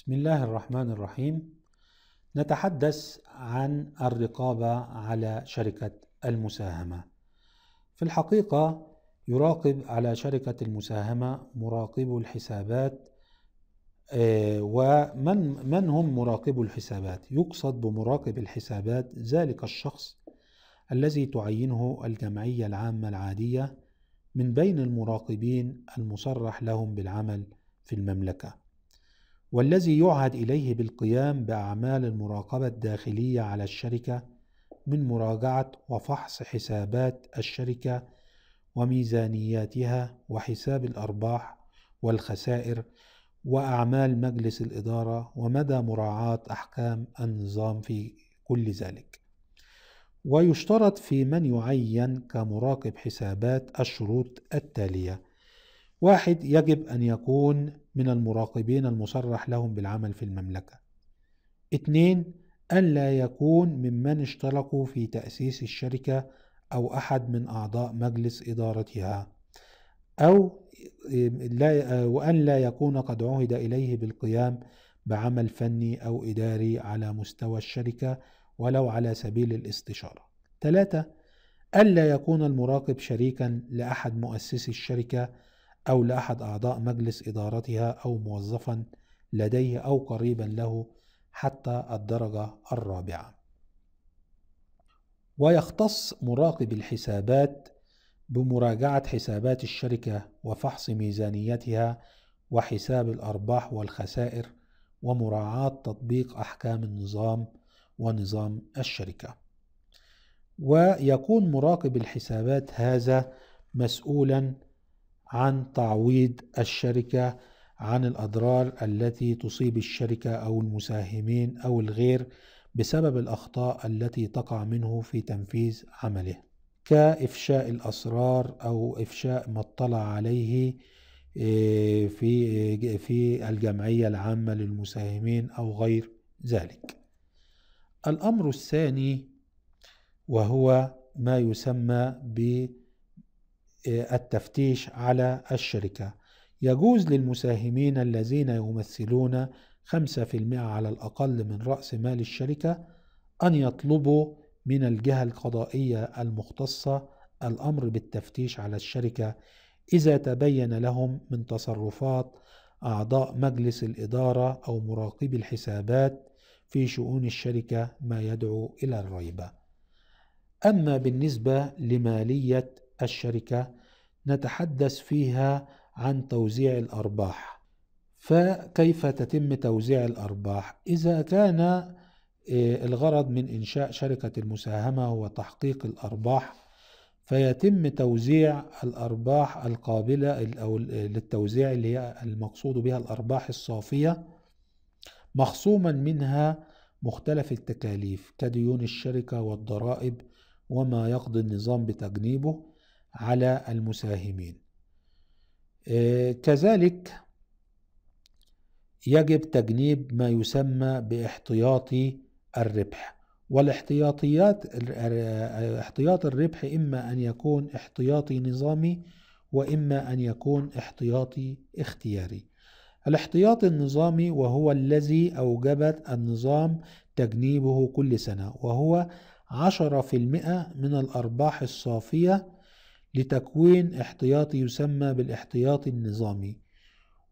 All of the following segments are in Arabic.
بسم الله الرحمن الرحيم نتحدث عن الرقابة على شركة المساهمة في الحقيقة يراقب على شركة المساهمة مراقبو الحسابات آه، ومن من هم مراقبو الحسابات يقصد بمراقب الحسابات ذلك الشخص الذي تعينه الجمعية العامة العادية من بين المراقبين المصرح لهم بالعمل في المملكة والذي يعهد إليه بالقيام بأعمال المراقبة الداخلية على الشركة من مراجعة وفحص حسابات الشركة وميزانياتها وحساب الأرباح والخسائر وأعمال مجلس الإدارة ومدى مراعاة أحكام النظام في كل ذلك. ويشترط في من يعين كمراقب حسابات الشروط التالية: واحد يجب أن يكون من المراقبين المصرح لهم بالعمل في المملكة اثنين أن لا يكون ممن اشتركوا في تأسيس الشركة أو أحد من أعضاء مجلس إدارتها أو لا وأن لا يكون قد عهد إليه بالقيام بعمل فني أو إداري على مستوى الشركة ولو على سبيل الاستشارة. ثلاثة ألا يكون المراقب شريكا لأحد مؤسسي الشركة أو لأحد أعضاء مجلس إدارتها أو موظفا لديه أو قريبا له حتى الدرجة الرابعة. ويختص مراقب الحسابات بمراجعة حسابات الشركة وفحص ميزانيتها وحساب الأرباح والخسائر ومراعاة تطبيق أحكام النظام ونظام الشركة. ويكون مراقب الحسابات هذا مسؤولا عن تعويض الشركة عن الأضرار التي تصيب الشركة أو المساهمين أو الغير بسبب الأخطاء التي تقع منه في تنفيذ عمله كإفشاء الأسرار أو إفشاء ما اطلع عليه آه، في آه، في الجمعية العامة للمساهمين أو غير ذلك. الأمر الثاني وهو ما يسمى ب التفتيش على الشركة يجوز للمساهمين الذين يمثلون 5% على الأقل من رأس مال الشركة أن يطلبوا من الجهة القضائية المختصة الأمر بالتفتيش على الشركة إذا تبين لهم من تصرفات أعضاء مجلس الإدارة أو مراقبي الحسابات في شؤون الشركة ما يدعو إلى الريبة. أما بالنسبة لمالية الشركة نتحدث فيها عن توزيع الأرباح فكيف تتم توزيع الأرباح إذا كان آه، الغرض من إنشاء شركة المساهمة هو تحقيق الأرباح فيتم توزيع الأرباح القابلة أو للتوزيع اللي هي المقصود بها الأرباح الصافية مخصوما منها مختلف التكاليف كديون الشركة والضرائب وما يقضي النظام بتجنيبه على المساهمين آه، كذلك يجب تجنيب ما يسمى باحتياطي الربح والاحتياطيات احتياط الربح إما أن يكون احتياطي نظامي وإما أن يكون احتياطي اختياري الاحتياط النظامي وهو الذي أوجبت النظام تجنيبه كل سنة وهو 10% من الأرباح الصافية لتكوين احتياطي يسمى بالاحتياطي النظامي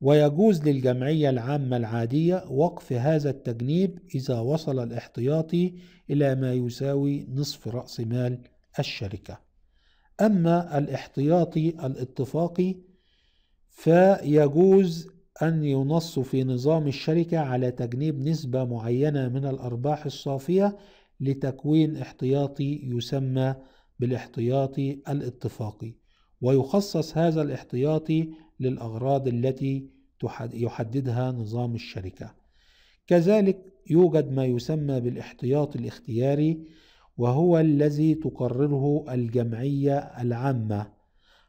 ويجوز للجمعية العامة العادية وقف هذا التجنيب إذا وصل الاحتياطي إلى ما يساوي نصف رأس مال الشركة أما الاحتياطي الاتفاقي فيجوز أن ينص في نظام الشركة على تجنيب نسبة معينة من الأرباح الصافية لتكوين احتياطي يسمى بالاحتياطي الاتفاقي ويخصص هذا الاحتياطي للأغراض التي يحددها نظام الشركة كذلك يوجد ما يسمى بالاحتياط الاختياري وهو الذي تقرره الجمعية العامة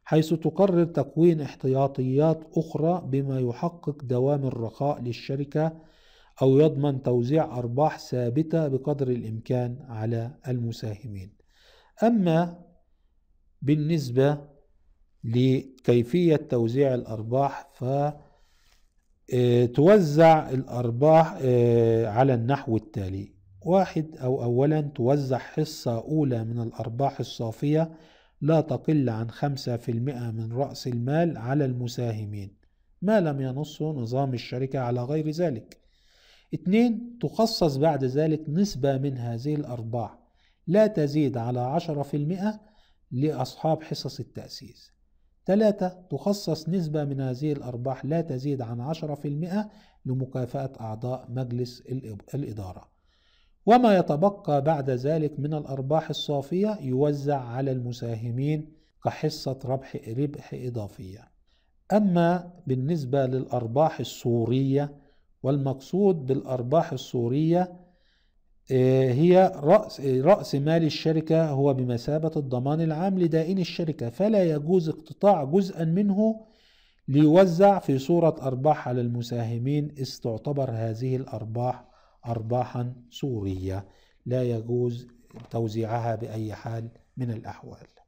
حيث تقرر تكوين احتياطيات أخرى بما يحقق دوام الرخاء للشركة أو يضمن توزيع أرباح ثابتة بقدر الإمكان على المساهمين أما بالنسبة لكيفية توزيع الأرباح فتوزع آه، الأرباح آه، على النحو التالي واحد أو أولا توزع حصة أولى من الأرباح الصافية لا تقل عن خمسة في المئة من رأس المال على المساهمين ما لم ينص نظام الشركة على غير ذلك اثنين تخصص بعد ذلك نسبة من هذه الأرباح لا تزيد على 10% لأصحاب حصص التأسيس 3 تخصص نسبة من هذه الأرباح لا تزيد عن 10% لمكافأة أعضاء مجلس الإدارة وما يتبقى بعد ذلك من الأرباح الصافية يوزع على المساهمين كحصة ربح ربح إضافية أما بالنسبة للأرباح الصورية والمقصود بالأرباح الصورية آه، هي رأس, آه، رأس مال الشركة هو بمثابة الضمان العام لدائن الشركة فلا يجوز اقتطاع جزءا منه ليوزع في صورة أرباح على المساهمين إذ تعتبر هذه الأرباح أرباحا صورية لا يجوز توزيعها بأي حال من الأحوال